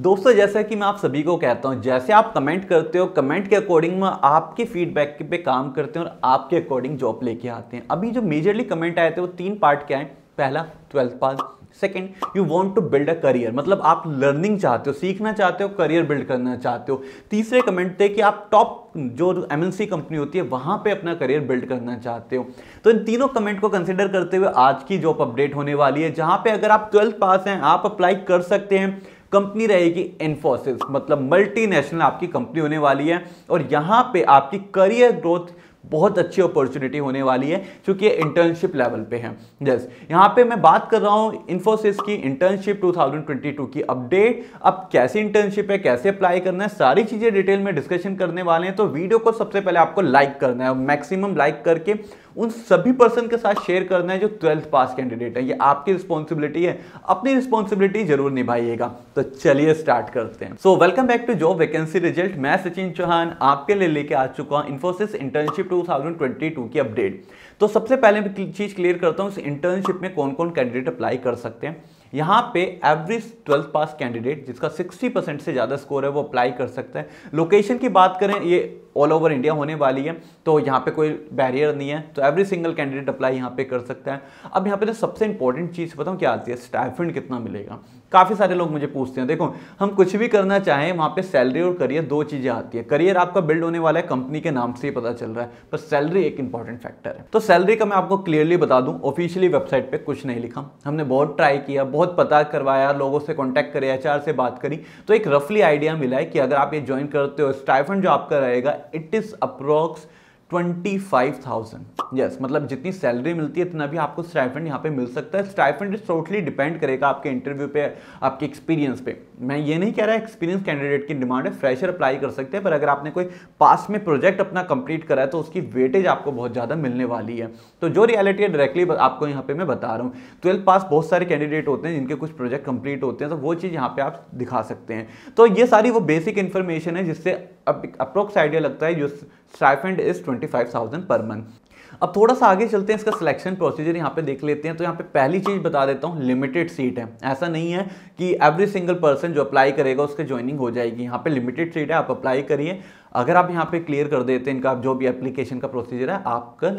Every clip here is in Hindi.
दोस्तों जैसा कि मैं आप सभी को कहता हूं जैसे आप कमेंट करते हो कमेंट के अकॉर्डिंग में आपके फीडबैक पे काम करते हैं और आपके अकॉर्डिंग जॉब लेके आते हैं अभी जो मेजरली कमेंट आए थे वो तीन पार्ट के आए पहला twelfth pass second you want to build a career मतलब आप लर्निंग चाहते हो सीखना चाहते हो करियर बिल्ड करना चाहते हो तीसरे कमेंट थे कि आप टॉप जो एम कंपनी होती है वहाँ पे अपना करियर बिल्ड करना चाहते हो तो इन तीनों कमेंट को कंसिडर करते हुए आज की जॉब अपडेट होने वाली है जहाँ पे अगर आप ट्वेल्थ पास हैं आप अप्लाई कर सकते हैं कंपनी रहेगी इन्फोसिस मतलब मल्टीनेशनल आपकी कंपनी होने वाली है और यहां पे आपकी करियर ग्रोथ बहुत अच्छी अपॉर्चुनिटी होने वाली है क्योंकि ये इंटर्नशिप लेवल पे है यस yes. यहाँ पे मैं बात कर रहा हूँ इन्फोसिस की इंटर्नशिप 2022 की अपडेट अब कैसी इंटर्नशिप है कैसे अप्लाई करना है सारी चीज़ें डिटेल में डिस्कशन करने वाले हैं तो वीडियो को सबसे पहले आपको लाइक करना है मैक्सिमम लाइक करके उन सभी पर्सन के साथ शेयर करना है जो ट्वेल्थ पास कैंडिडेट है ये आपकी रिस्पॉन्सिबिलिटी है अपनी रिस्पॉन्सिबिलिटी जरूर निभाइएगा तो चलिए स्टार्ट करते हैं so welcome back to job vacancy result मैं सचिन चौहान आपके लिए लेके आ चुका हूँ इन्फोसिस इंटर्नशिप 2022 की अपडेट तो सबसे पहले चीज़ क्लियर करता हूँ इस इंटर्नशिप में कौन कौन कैंडिडेट अप्लाई कर सकते हैं यहाँ पे एवरेज ट्वेल्थ पास कैंडिडेट जिसका 60 परसेंट से ज़्यादा स्कोर है वो अप्लाई कर सकता है लोकेशन की बात करें ये ऑल ओवर इंडिया होने वाली है तो यहाँ पे कोई बैरियर नहीं है तो एवरी सिंगल कैंडिडेट अप्लाई यहाँ पे कर सकता है अब यहाँ पे तो सबसे इंपॉर्टेंट चीज़ बताऊँ क्या आती है स्टाइफंड कितना मिलेगा काफ़ी सारे लोग मुझे पूछते हैं देखो हम कुछ भी करना चाहें वहाँ पे सैलरी और करियर दो चीज़ें आती है करियर आपका बिल्ड होने वाला है कंपनी के नाम से ही पता चल रहा है पर सैलरी एक इंपॉर्टेंट फैक्टर है तो सैलरी का मैं आपको क्लियरली बता दूँ ऑफिशियली वेबसाइट पर कुछ नहीं लिखा हमने बहुत ट्राई किया बहुत बहुत पता करवाया लोगों से कॉन्टैक्ट करे एच से बात करी तो एक रफली आइडिया मिला है कि अगर आप ये ज्वाइन करते हो स्टाइफंड जो आपका रहेगा it is approx twenty five thousand yes मतलब जितनी सैलरी मिलती है इतना भी आपको स्टाइफेंड यहाँ पे मिल सकता है स्टाइफेंड इज टोटली डिपेंड करेगा आपके इंटरव्यू पे आपके एक्सपीरियंस पे मैं ये नहीं कह रहा एक्सपीरियंस कैंडिडेट की डिमांड है फ्रेशर अप्लाई कर सकते हैं पर अगर आपने कोई पास में प्रोजेक्ट अपना कंप्लीट करा है तो उसकी वेटेज आपको बहुत ज़्यादा मिलने वाली है तो जो रियलिटी है डायरेक्टली आपको यहाँ पे मैं बता रहा हूँ ट्वेल्थ पास बहुत सारे कैंडिडेट होते हैं जिनके कुछ प्रोजेक्ट कंप्लीट होते हैं तो वो चीज़ यहाँ पे आप दिखा सकते हैं तो ये सारी वो बेसिक इन्फॉर्मेशन है जिससे अप्रोक्स आइडिया लगता है you stipend is twenty five thousand per month अब थोड़ा सा आगे चलते हैं इसका सिलेक्शन प्रोसीजर यहाँ पे देख लेते हैं तो यहाँ पे पहली चीज़ बता देता हूँ लिमिटेड सीट है ऐसा नहीं है कि एवरी सिंगल पर्सन जो अप्लाई करेगा उसके ज्वाइनिंग हो जाएगी यहाँ पे लिमिटेड सीट है आप अप्लाई करिए अगर आप यहाँ पे क्लियर कर देते हैं इनका जो भी एप्लीकेशन का प्रोसीजर है आपका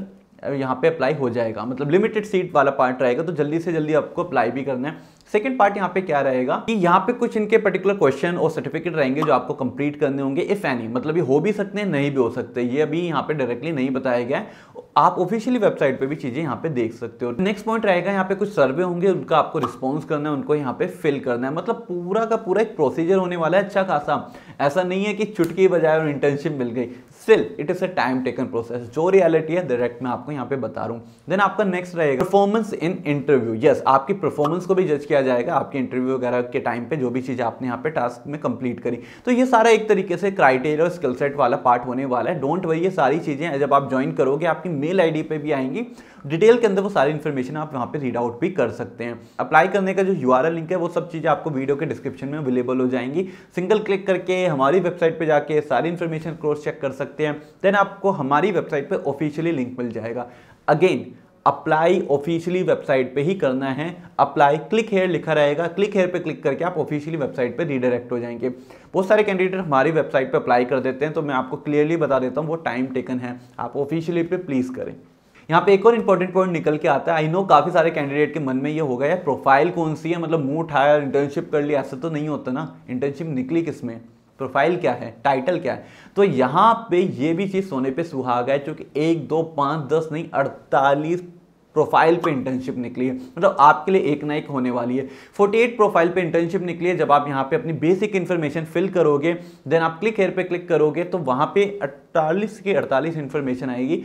यहाँ पे अप्लाई हो जाएगा मतलब लिमिटेड सीट वाला पार्ट रहेगा तो जल्दी से जल्दी आपको अप्लाई भी करना है सेकेंड पार्ट यहाँ पे क्या रहेगा कि यहाँ पे कुछ इनके पर्टिकुलर क्वेश्चन और सर्टिफिकेट रहेंगे जो आपको कंप्लीट करने होंगे इफ एनी मतलब ये हो भी सकते हैं नहीं भी हो सकते ये अभी यहाँ पे डायरेक्टली नहीं बताया गया है आप ऑफिशियली वेबसाइट पे भी चीज़ें यहाँ पे देख सकते हो नेक्स्ट पॉइंट रहेगा यहाँ पे कुछ सर्वे होंगे उनका आपको रिस्पॉन्स करना है उनको यहाँ पे फिल करना है मतलब पूरा का पूरा एक प्रोसीजर होने वाला है अच्छा खासा ऐसा नहीं है कि चुटकी बजाय और इंटर्नशिप मिल गई still it is a time taken process जो रियलिटी है डायरेक्ट मैं आपको यहाँ पे बता रहा हूँ देन आपका नेक्स्ट रहेगा परफॉर्मेंस इन इंटरव्यू यस आपकी परफॉर्मेंस को भी जज किया जाएगा आपके इंटरव्यू वगैरह के टाइम पे जो भी चीज़ आपने यहाँ पे टास्क में कंप्लीट करी तो ये सारा एक तरीके से क्राइटेरिया और स्किल सेट वाला पार्ट होने वाला है डोंट वरी ये सारी चीज़ें जब आप ज्वाइन करोगे आपकी मेल आई पे भी आएंगी डिटेल के अंदर वो सारी इन्फॉर्मेशन आप वहाँ पे रीड आउट भी कर सकते हैं अप्लाई करने का जो यू लिंक है वो सब चीज़ें आपको वीडियो के डिस्क्रिप्शन में अवेलेबल हो जाएंगी सिंगल क्लिक करके हमारी वेबसाइट पर जाके सारी इन्फॉर्मेशन क्रॉस चेक कर सकते सकते हैं देन आपको हमारी वेबसाइट पर ऑफिशियली लिंक मिल जाएगा अगेन अप्लाई ऑफिशियली वेबसाइट पे ही करना है अप्लाई क्लिक हेयर लिखा रहेगा क्लिक हेयर पे क्लिक करके आप ऑफिशियली वेबसाइट पे रीडायरेक्ट हो जाएंगे बहुत सारे कैंडिडेट हमारी वेबसाइट पे अप्लाई कर देते हैं तो मैं आपको क्लियरली बता देता हूँ वो टाइम टेकन है आप ऑफिशियली पे प्लीज़ करें यहाँ पे एक और इंपॉर्टेंट पॉइंट निकल के आता है आई नो काफ़ी सारे कैंडिडेट के मन में ये होगा यार प्रोफाइल कौन सी है मतलब मुंह उठाया इंटर्नशिप कर लिया ऐसा तो नहीं होता ना इंटर्नशिप निकली किस में प्रोफाइल क्या है टाइटल क्या है तो यहाँ पे ये भी चीज़ सोने पे सुहागा है क्योंकि एक दो पाँच दस नहीं अड़तालीस प्रोफाइल पे इंटर्नशिप निकली है मतलब आपके लिए एक ना एक होने वाली है 48 प्रोफाइल पे इंटर्नशिप निकली है जब आप यहाँ पे अपनी बेसिक इन्फॉर्मेशन फिल करोगे देन आप क्लिक हेयर पे क्लिक करोगे तो वहाँ पे अड़तालीस की अड़तालीस इन्फॉर्मेशन आएगी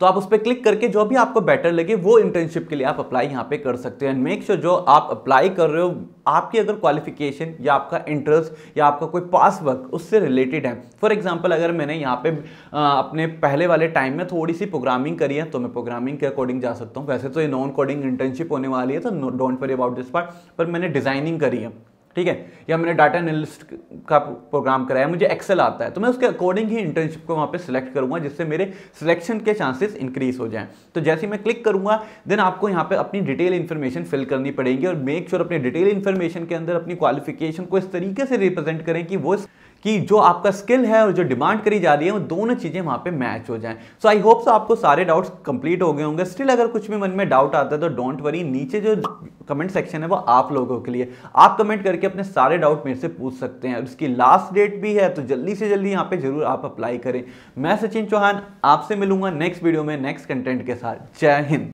तो आप उस पर क्लिक करके जो भी आपको बेटर लगे वो इंटर्नशिप के लिए आप अप्लाई यहाँ पे कर सकते हैं एंड मेक श्योर जो आप अप्लाई कर रहे हो आपकी अगर क्वालिफिकेशन या आपका इंटरेस्ट या आपका कोई पास वर्क उससे रिलेटेड है फॉर एग्जाम्पल अगर मैंने यहाँ पे आ, अपने पहले वाले टाइम में थोड़ी सी प्रोग्रामिंग करी है तो मैं प्रोग्रामिंग के अकॉर्डिंग जा सकता हूँ वैसे तो ये नॉन कोडिंग इंटर्नशिप होने वाली है तो don't worry about this part पर मैंने डिजाइनिंग करी है ठीक है या मैंने डाटा एनालिस्ट का प्रोग्राम कराया मुझे एक्सेल आता है तो मैं उसके अकॉर्डिंग ही इंटर्नशिप को वहाँ पे सिलेक्ट करूँगा जिससे मेरे सिलेक्शन के चांसेस इंक्रीज हो जाएं तो जैसे ही मैं क्लिक करूँगा देन आपको यहाँ पे अपनी डिटेल इन्फॉर्मेशन फिल करनी पड़ेगी और मेक श्योर sure अपने डिटेल इन्फॉर्मेशन के अंदर अपनी क्वालिफिकेशन को इस तरीके से रिप्रेजेंट करें कि वो कि जो आपका स्किल है और जो डिमांड करी जा रही है वो दोनों चीज़ें वहाँ पे मैच हो जाएं सो आई होप सो आपको सारे डाउट्स कंप्लीट हो गए होंगे स्टिल अगर कुछ भी मन में डाउट आता है तो डोंट वरी नीचे जो कमेंट सेक्शन है वो आप लोगों के लिए आप कमेंट करके अपने सारे डाउट मेरे से पूछ सकते हैं और इसकी लास्ट डेट भी है तो जल्दी से जल्दी यहाँ पर जरूर आप अप्लाई करें मैं सचिन चौहान आपसे मिलूंगा नेक्स्ट वीडियो में नेक्स्ट कंटेंट के साथ जय हिंद